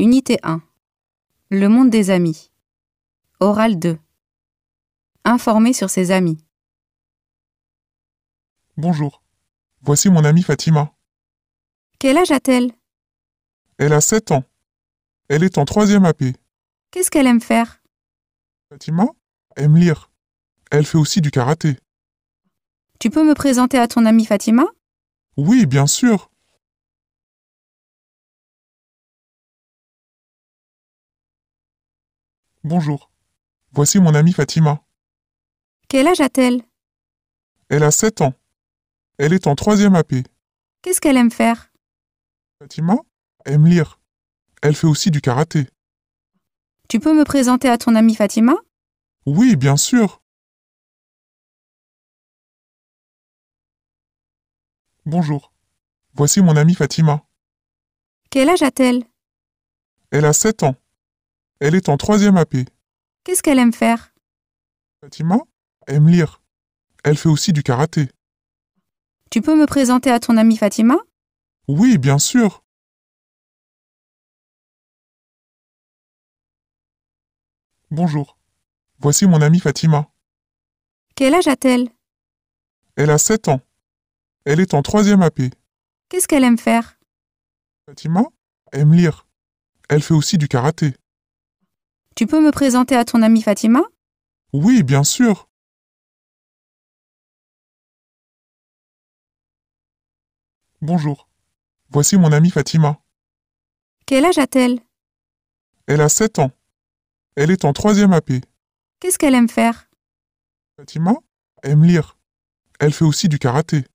Unité 1. Le monde des amis. Oral 2. Informer sur ses amis. Bonjour. Voici mon amie Fatima. Quel âge a-t-elle Elle a 7 ans. Elle est en troisième AP. Qu'est-ce qu'elle aime faire Fatima aime lire. Elle fait aussi du karaté. Tu peux me présenter à ton amie Fatima Oui, bien sûr. Bonjour. Voici mon amie Fatima. Quel âge a-t-elle Elle a 7 ans. Elle est en troisième AP. Qu'est-ce qu'elle aime faire Fatima aime lire. Elle fait aussi du karaté. Tu peux me présenter à ton amie Fatima Oui, bien sûr. Bonjour. Voici mon amie Fatima. Quel âge a-t-elle Elle a 7 ans. Elle est en troisième AP. Qu'est-ce qu'elle aime faire Fatima aime lire. Elle fait aussi du karaté. Tu peux me présenter à ton amie Fatima Oui, bien sûr. Bonjour. Voici mon amie Fatima. Quel âge a-t-elle Elle a 7 ans. Elle est en troisième AP. Qu'est-ce qu'elle aime faire Fatima aime lire. Elle fait aussi du karaté. Tu peux me présenter à ton amie Fatima Oui, bien sûr. Bonjour. Voici mon amie Fatima. Quel âge a-t-elle Elle a 7 ans. Elle est en troisième AP. Qu'est-ce qu'elle aime faire Fatima aime lire. Elle fait aussi du karaté.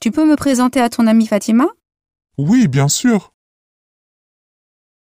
Tu peux me présenter à ton amie Fatima Oui, bien sûr.